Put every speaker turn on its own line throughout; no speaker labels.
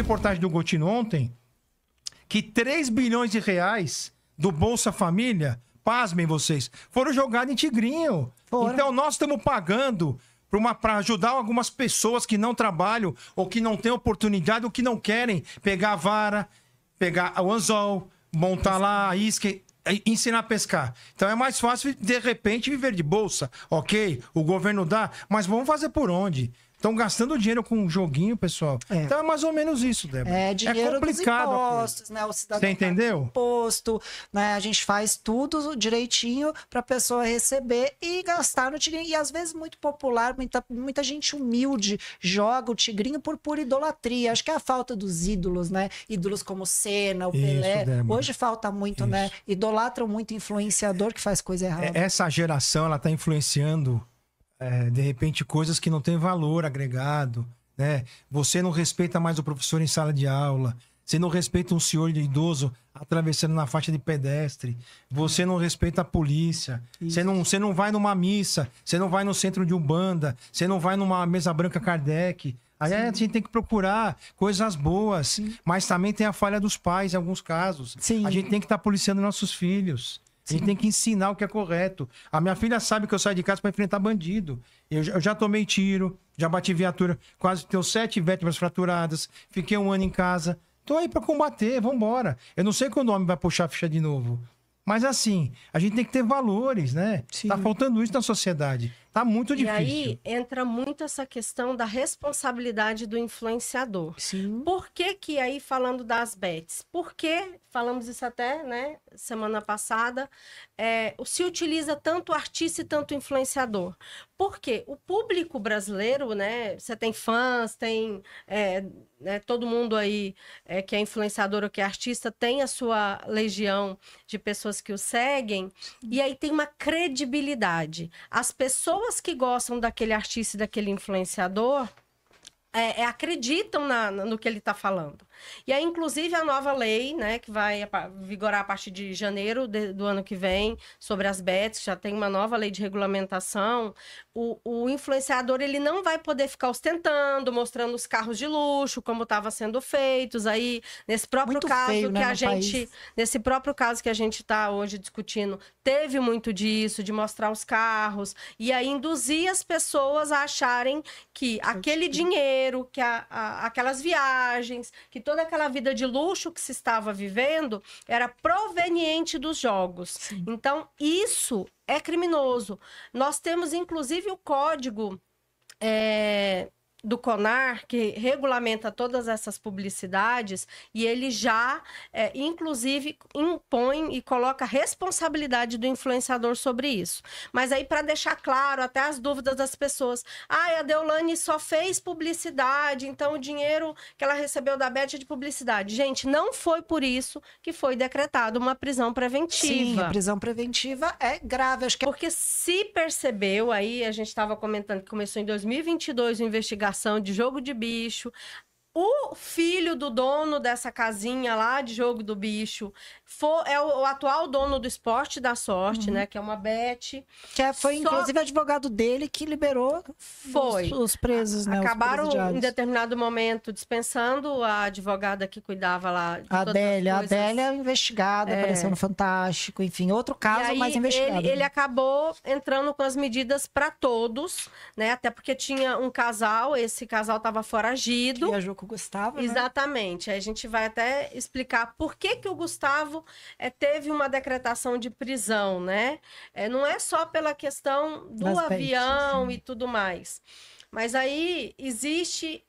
reportagem do Gotino ontem que 3 bilhões de reais do Bolsa Família, pasmem vocês, foram jogados em Tigrinho. Fora. Então nós estamos pagando para ajudar algumas pessoas que não trabalham ou que não têm oportunidade ou que não querem pegar a vara, pegar o anzol, montar lá a isca, ensinar a pescar. Então é mais fácil de repente viver de bolsa, ok? O governo dá, mas vamos fazer por onde? Estão gastando dinheiro com um joguinho, pessoal. É. Então é mais ou menos isso, Débora. É, é dinheiro é complicado dos impostos, né?
O cidadão Você entendeu? Imposto, né? A gente faz tudo direitinho para a pessoa receber e gastar no tigrinho. E às vezes muito popular, muita, muita gente humilde joga o tigrinho por pura idolatria. Acho que é a falta dos ídolos, né? Ídolos como Senna, o isso, Pelé. Débora. Hoje falta muito, né? isso. né? Idolatram muito influenciador que faz coisa errada. É,
essa geração, ela está influenciando é, de repente, coisas que não têm valor agregado, né? Você não respeita mais o professor em sala de aula, você não respeita um senhor idoso atravessando na faixa de pedestre. Você não respeita a polícia. Você não, você não vai numa missa. Você não vai no centro de Umbanda. Você não vai numa mesa branca Kardec. Aí Sim. a gente tem que procurar coisas boas. Sim. Mas também tem a falha dos pais em alguns casos. Sim. A gente tem que estar tá policiando nossos filhos. A gente tem que ensinar o que é correto. A minha filha sabe que eu saio de casa para enfrentar bandido. Eu, eu, já tomei tiro, já bati viatura, quase tenho sete vértebras fraturadas, fiquei um ano em casa. Tô aí para combater, vambora. Eu não sei quando o homem vai puxar a ficha de novo. Mas assim, a gente tem que ter valores, né? Tá Sim. Tá faltando isso na sociedade. Tá muito difícil. E aí
entra muito essa questão da responsabilidade do influenciador. Sim. Por que que aí falando das bets? que falamos isso até, né, semana passada, é, se utiliza tanto artista e tanto influenciador. Porque o público brasileiro, né, você tem fãs, tem é, né, todo mundo aí é, que é influenciador ou que é artista tem a sua legião de pessoas que o seguem. E aí tem uma credibilidade. As pessoas pessoas que gostam daquele artista e daquele influenciador é, é, acreditam na, no que ele está falando. E aí, inclusive, a nova lei, né, que vai vigorar a partir de janeiro de, do ano que vem, sobre as bets, já tem uma nova lei de regulamentação, o, o influenciador ele não vai poder ficar ostentando, mostrando os carros de luxo, como estava sendo feitos aí, nesse próprio muito caso feio, né, que a gente, país. nesse próprio caso que a gente está hoje discutindo, teve muito disso, de mostrar os carros, e aí induzir as pessoas a acharem que aquele dinheiro dinheiro, que a, a, aquelas viagens, que toda aquela vida de luxo que se estava vivendo era proveniente dos jogos. Sim. Então, isso é criminoso. Nós temos, inclusive, o código. É do CONAR, que regulamenta todas essas publicidades, e ele já, é, inclusive, impõe e coloca a responsabilidade do influenciador sobre isso. Mas aí, para deixar claro, até as dúvidas das pessoas, ah, a Deolane só fez publicidade, então o dinheiro que ela recebeu da Bet é de publicidade. Gente, não foi por isso que foi decretada uma prisão preventiva. Sim, a prisão preventiva é grave. Acho que... É Porque se percebeu, aí a gente estava comentando que começou em 2022 o investigação de jogo de bicho, o filho do dono dessa casinha lá de jogo do bicho for, é o, o atual dono do esporte da sorte, uhum. né? Que é uma Beth. Que é, foi, Só... inclusive,
advogado dele que liberou foi. Os, os presos, né? Acabaram, em
determinado momento, dispensando a advogada que cuidava lá. De A Adélia. A Adélia
é investigada, é. apareceu no Fantástico. Enfim, outro caso, mas investigado. Ele, né? ele
acabou entrando com as medidas para todos, né? Até porque tinha um casal, esse casal estava foragido. Que com o Gustavo. Né? Exatamente. A gente vai até explicar por que, que o Gustavo é, teve uma decretação de prisão, né? É, não é só pela questão do das avião peixes, e tudo mais. Mas aí existe.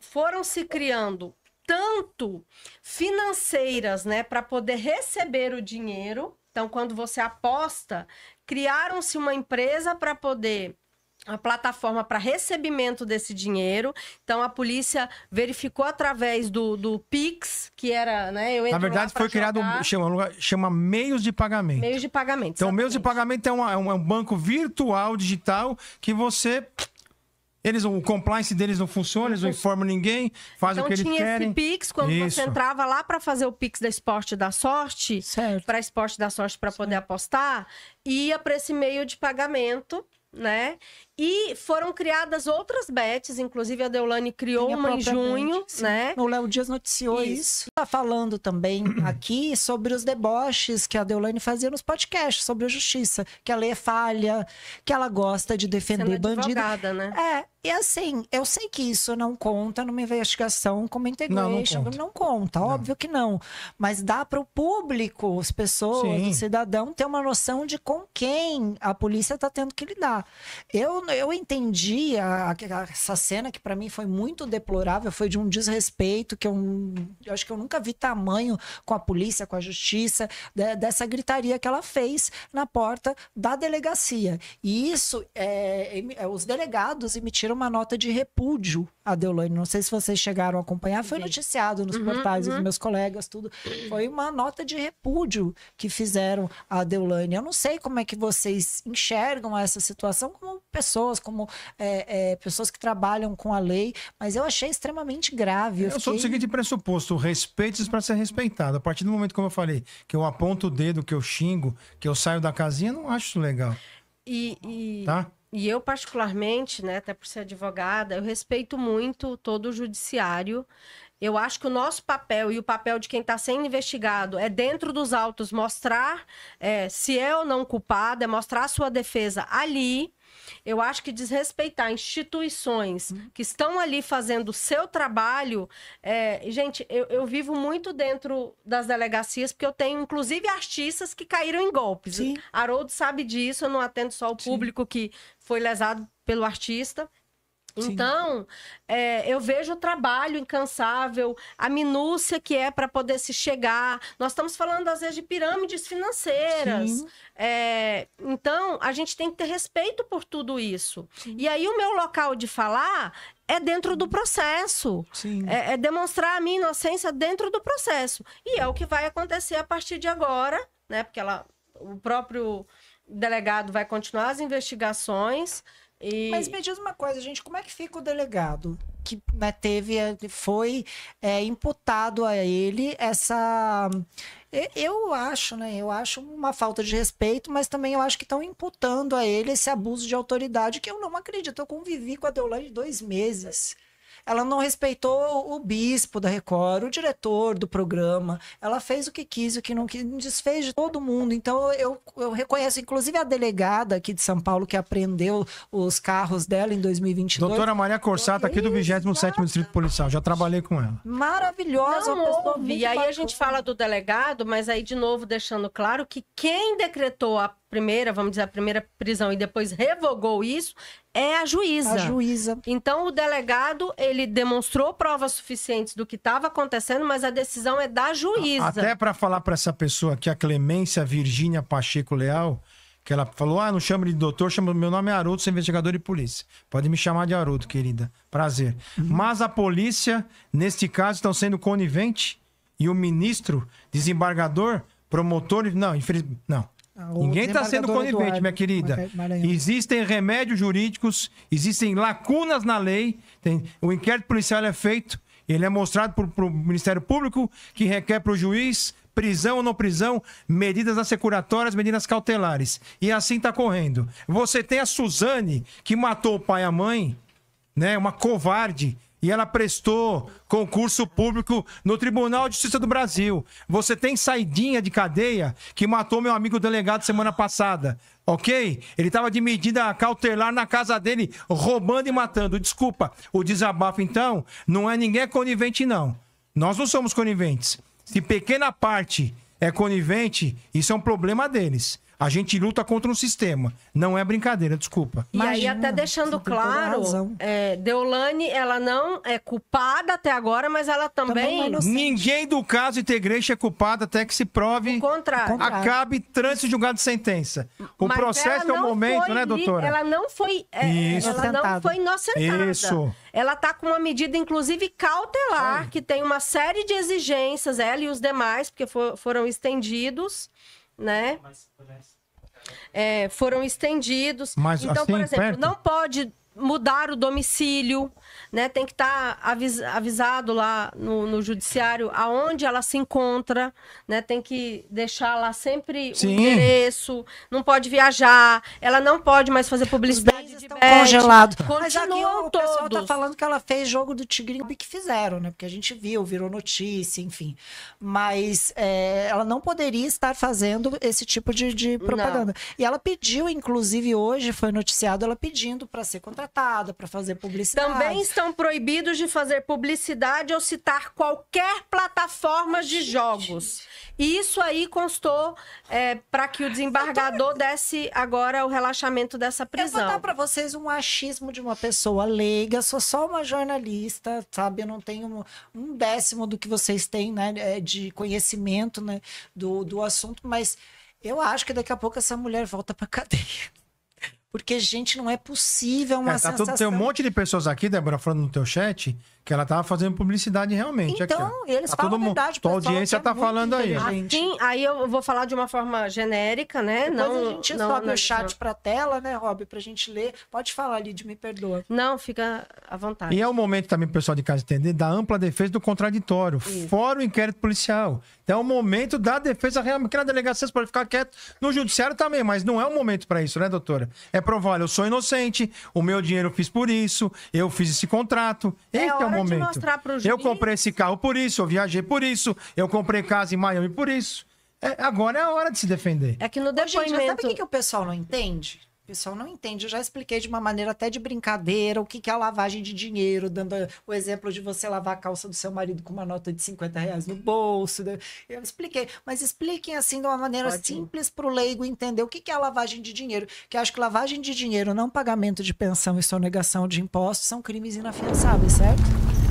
Foram se criando tanto financeiras, né, para poder receber o dinheiro. Então, quando você aposta, criaram-se uma empresa para poder a plataforma para recebimento desse dinheiro. Então a polícia verificou através do, do Pix, que era, né? Eu Na verdade, foi jogar. criado
chama, chama meios de pagamento. Meios de pagamento. Então, exatamente. meios de pagamento é, uma, é, é um banco virtual digital que você eles, o compliance deles não funciona, eles não informam ninguém, fazem então, o que eles querem. Então tinha esse Pix, quando Isso. você entrava
lá para fazer o Pix da Esporte da Sorte, para Esporte da Sorte para poder apostar, ia para esse meio de pagamento, né? E foram criadas outras bets, inclusive a Deolane criou uma em junho, né? O Léo Dias
noticiou isso. isso. Tá falando também aqui sobre os deboches que a Deolane fazia nos podcasts sobre a justiça, que a lei é falha, que ela gosta de defender bandido.
Né? É, e
assim, eu sei que isso não conta numa investigação como integration, não, não conta, não conta não. óbvio que não, mas dá para o público, as pessoas, Sim. o cidadão ter uma noção de com quem a polícia está tendo que lidar. Eu eu, entendi a, a, essa cena que para mim foi muito deplorável, foi de um desrespeito que eu, eu, acho que eu nunca vi tamanho com a polícia, com a justiça, de, dessa gritaria que ela fez na porta da delegacia. E isso, é, é, é os delegados emitiram uma nota de repúdio a Deolane. Não sei se vocês chegaram a acompanhar, foi noticiado nos uhum, portais uhum. dos meus colegas, tudo. Foi uma nota de repúdio que fizeram a Deolane. Eu não sei como é que vocês enxergam essa situação, como pessoas, como é, é, pessoas que trabalham com a lei, mas eu achei extremamente grave. Eu, eu fiquei... sou do seguinte
pressuposto: respeite para ser respeitado. A partir do momento, como eu falei, que eu aponto o dedo, que eu xingo, que eu saio da casinha, não acho isso legal.
E, e, tá? e eu, particularmente, né, até por ser advogada, eu respeito muito todo o judiciário. Eu acho que o nosso papel e o papel de quem está sendo investigado é, dentro dos autos, mostrar é, se é ou não culpado, é mostrar a sua defesa ali eu acho que desrespeitar instituições uhum. que estão ali fazendo o seu trabalho. É... gente, eu, eu, vivo muito dentro das delegacias, porque eu tenho, inclusive, artistas que caíram em golpes. Sim. Haroldo sabe disso, eu não atendo só o Sim. público que foi lesado pelo artista. Então, é, eu vejo o trabalho incansável, a minúcia que é para poder se chegar. Nós estamos falando, às vezes, de pirâmides financeiras. É, então, a gente tem que ter respeito por tudo isso. Sim. E aí, o meu local de falar é dentro do processo. É, é demonstrar a minha inocência dentro do processo. E é o que vai acontecer a partir de agora, né? Porque ela, o próprio delegado vai continuar as investigações. E... Mas me
diz uma coisa, gente, como é que fica o delegado que né, teve, foi é, imputado a ele essa, eu acho, né? Eu acho uma falta de respeito, mas também eu acho que estão imputando a ele esse abuso de autoridade que eu não acredito. Eu convivi com a Deolane dois meses. Ela não respeitou o bispo da Record, o diretor do programa. Ela fez o que quis, o que não quis, desfez de todo mundo. Então eu, eu reconheço, inclusive a delegada aqui de São Paulo que apreendeu os carros dela em 2022. Doutora
Maria Corsato, aqui do 27º Distrito Policial. Já trabalhei com ela.
Maravilhosa, não, pessoa E aí bacana. a gente fala do delegado, mas aí de novo deixando claro que quem decretou a primeira, vamos dizer, a primeira prisão e depois revogou isso, é a juíza. A juíza. Então o delegado, ele demonstrou provas suficientes do que estava acontecendo, mas a decisão
é da juíza. Até para falar para essa pessoa que a Clemência Virgínia Pacheco Leal, que ela falou: "Ah, não chama de doutor, chama meu nome é Haroldo, sou investigador de polícia. Pode me chamar de Haroldo, querida. Prazer. Uhum. Mas a polícia, neste caso, estão sendo conivente e o ministro, desembargador, promotor, não, infeliz... não ah, Ninguém está sendo conivente, Eduardo, minha querida. Maranhão. Existem remédios jurídicos, existem lacunas na lei. Tem, o inquérito policial é feito, ele é mostrado para o Ministério Público, que requer para o juiz prisão ou não prisão, medidas assecuratórias, medidas cautelares. E assim está correndo. Você tem a Suzane, que matou o pai e a mãe, né? Uma covarde e ela prestou concurso público no Tribunal de Justiça do Brasil. Você tem saidinha de cadeia que matou meu amigo delegado semana passada, ok? Ele estava de medida cautelar na casa dele, roubando e matando. Desculpa, o desabafo então não é ninguém conivente, não. Nós não somos coniventes. Se pequena parte é conivente, isso é um problema deles. A gente luta contra um sistema. Não é brincadeira, desculpa. e
aí, até deixando claro, é, Deolane, ela não é culpada até agora, mas ela também. também é
Ninguém do caso Integreixo é culpado até que se prove. O contrário. Acabe trânsito julgado de sentença. O mas processo é o momento, foi, né, doutora? Ela
não foi. É, Isso. Ela não foi inocentada. Isso. Ela está com uma medida, inclusive, cautelar, Ai. que tem uma série de exigências, ela e os demais, porque for, foram estendidos né? É, foram estendidos. Mas então, assim, por exemplo, perto? não pode mudar o domicílio, né? Tem que estar tá avisado lá no, no, judiciário aonde ela se encontra, né? Tem que deixar lá sempre o endereço, não pode viajar, ela não pode mais fazer publicidade. Os estão bet, congelados. Mas aqui o pessoal
tá falando que ela fez jogo do Tigrinho que fizeram, né? Porque a gente viu, virou notícia, enfim. Mas é, ela não poderia estar fazendo esse tipo de, de propaganda. Não. E ela pediu, inclusive hoje foi noticiado ela pedindo para ser contratada contratada para fazer publicidade.
Também estão proibidos de fazer publicidade ou citar qualquer plataforma de jogos. E isso aí constou é, para que o desembargador tô... desse agora o relaxamento dessa prisão. Eu vou dar para vocês um achismo de uma pessoa leiga,
sou só uma jornalista, sabe? Eu não tenho um décimo do que vocês têm né, é, de conhecimento né, do, do assunto, mas eu acho que daqui a pouco essa mulher volta para cadeia. Porque, gente, não é possível uma é, tá sensação... Todo, tem um monte
de pessoas aqui, Débora, falando no teu chat, que ela tava fazendo publicidade realmente. Então, aqui, eles tá falam todo mundo, verdade. Tua audiência é tá falando aí. Assim,
aí eu vou falar de uma forma genérica, né? Depois não, a gente não, sobe não, o chat não. pra tela, né, Rob, pra gente ler. Pode falar, Lid, me perdoa. Não, fica à vontade.
E é o momento também, pessoal de casa entender, da ampla defesa do contraditório, Isso. fora o inquérito policial. Então é o momento da defesa real, porque na delegacia você pode ficar quieto, no judiciário também, mas não é o momento para isso, né, doutora? É provar, eu sou inocente, o meu dinheiro eu fiz por isso, eu fiz esse contrato. É Eita, é o momento. eu comprei esse carro por isso, eu viajei por isso, eu comprei casa em Miami por isso. É, agora é a hora de se defender. É
que no depoimento... Ô, gente, sabe o que, que o
pessoal não entende? O pessoal não entende. Eu já expliquei de uma maneira até de brincadeira o que, que é a lavagem de dinheiro, dando o exemplo de você lavar a calça do seu marido com uma nota de 50 reais no bolso. Né? Eu expliquei. Mas expliquem assim de uma maneira Ótimo. simples para o leigo entender o que, que é a lavagem de dinheiro. Que acho que lavagem de dinheiro, não pagamento de pensão e sonegação de impostos são crimes inafiançáveis, certo?